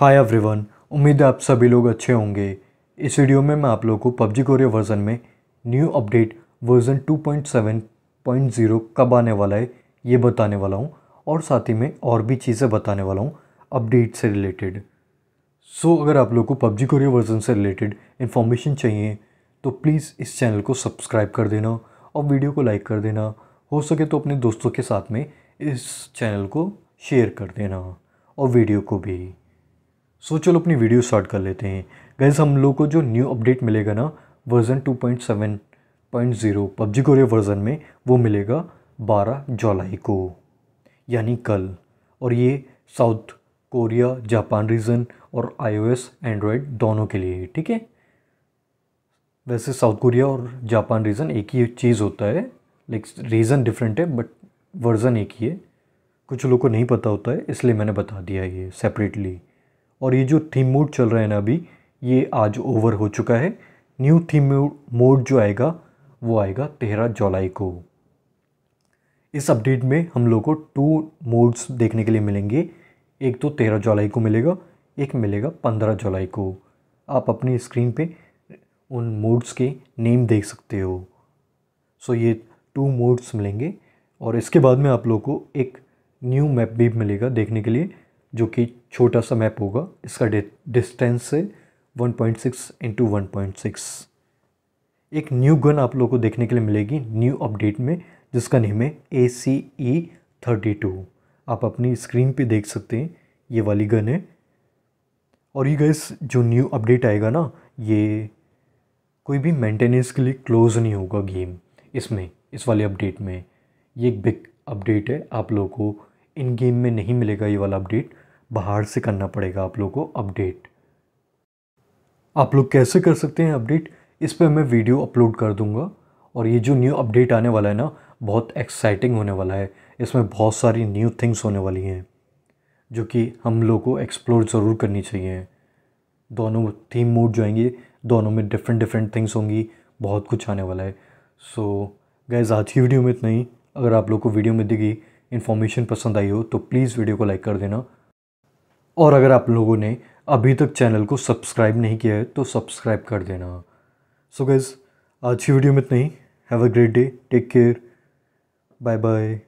hi everyone उम्मीद है आप सभी लोग अच्छे होंगे इस वीडियो में मैं आप लोगों को पबजी कोरिया वर्जन में न्यू अपडेट वर्जन 2.7.0 कब आने वाला है ये बताने वाला हूँ और साथ ही में और भी चीज़ें बताने वाला हूँ अपडेट से रिलेटेड सो so, अगर आप लोग को पबजी कोरिया वर्जन से रिलेटेड इन्फॉर्मेशन चाहिए तो प्लीज़ इस चैनल को सब्सक्राइब कर देना और वीडियो को लाइक कर देना हो सके तो अपने दोस्तों के साथ में इस चैनल को शेयर कर देना और वीडियो को भी सो चलो अपनी वीडियो स्टार्ट कर लेते हैं गैस हम लोग को जो न्यू अपडेट मिलेगा ना वर्ज़न 2.7.0 पबजी कोरिया वर्ज़न में वो मिलेगा 12 जुलाई को यानी कल और ये साउथ कोरिया जापान रीजन और आईओएस एंड्रॉयड दोनों के लिए ठीक है वैसे साउथ कोरिया और जापान रीजन एक ही चीज़ होता है लाइक रीज़न डिफरेंट है बट वर्ज़न एक ही है कुछ लोगों को नहीं पता होता है इसलिए मैंने बता दिया ये सेपरेटली और ये जो थीम मोड चल रहा है ना अभी ये आज ओवर हो चुका है न्यू थीम मोड जो आएगा वो आएगा तेरह जुलाई को इस अपडेट में हम लोग को टू मोड्स देखने के लिए मिलेंगे एक तो तेरह जुलाई को मिलेगा एक मिलेगा पंद्रह जुलाई को आप अपनी स्क्रीन पे उन मोड्स के नेम देख सकते हो सो ये टू मोड्स मिलेंगे और इसके बाद में आप लोग को एक न्यू मैप भी मिलेगा देखने के लिए जो कि छोटा सा मैप होगा इसका डिस्टेंस है 1.6 पॉइंट सिक्स इंटू वन एक न्यू गन आप लोगों को देखने के लिए मिलेगी न्यू अपडेट में जिसका नेम है ए सी ई थर्टी टू आप अपनी स्क्रीन पे देख सकते हैं ये वाली गन है और ये गैस जो न्यू अपडेट आएगा ना ये कोई भी मेंटेनेंस के लिए क्लोज नहीं होगा गेम इसमें इस वाले अपडेट में ये एक बिग अपडेट है आप लोगों को इन गेम में नहीं मिलेगा ये वाला अपडेट बाहर से करना पड़ेगा आप लोग को अपडेट आप लोग कैसे कर सकते हैं अपडेट इस पर मैं वीडियो अपलोड कर दूंगा और ये जो न्यू अपडेट आने वाला है ना बहुत एक्साइटिंग होने वाला है इसमें बहुत सारी न्यू थिंग्स होने वाली हैं जो कि हम लोग को एक्सप्लोर ज़रूर करनी चाहिए दोनों थीम मोड जो आएंगे दोनों में डिफरेंट डिफरेंट थिंग्स होंगी बहुत कुछ आने वाला है सो so, गैज़ आज की वीडियो में इतना ही अगर आप लोग को वीडियो में दी गई इन्फॉर्मेशन पसंद आई हो तो प्लीज़ वीडियो को लाइक कर देना और अगर आप लोगों ने अभी तक चैनल को सब्सक्राइब नहीं किया है तो सब्सक्राइब कर देना सो so गैस आज की वीडियो में इतना ही have a great day take care bye bye